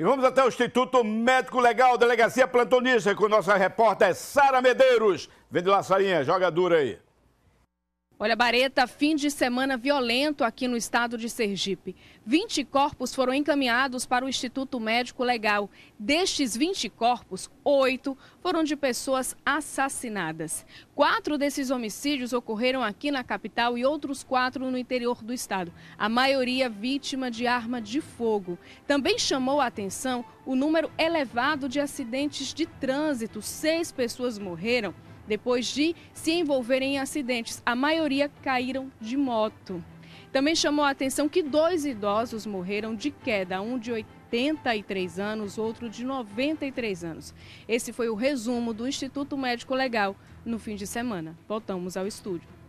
E vamos até o Instituto Médico Legal, Delegacia Plantonista, com nossa repórter Sara Medeiros. Vende lá, Sarinha, joga dura aí. Olha, Bareta, fim de semana violento aqui no estado de Sergipe. 20 corpos foram encaminhados para o Instituto Médico Legal. Destes 20 corpos, oito foram de pessoas assassinadas. Quatro desses homicídios ocorreram aqui na capital e outros quatro no interior do estado, a maioria vítima de arma de fogo. Também chamou a atenção o número elevado de acidentes de trânsito. Seis pessoas morreram depois de se envolverem em acidentes. A maioria caíram de moto. Também chamou a atenção que dois idosos morreram de queda, um de 83 anos, outro de 93 anos. Esse foi o resumo do Instituto Médico Legal no fim de semana. Voltamos ao estúdio.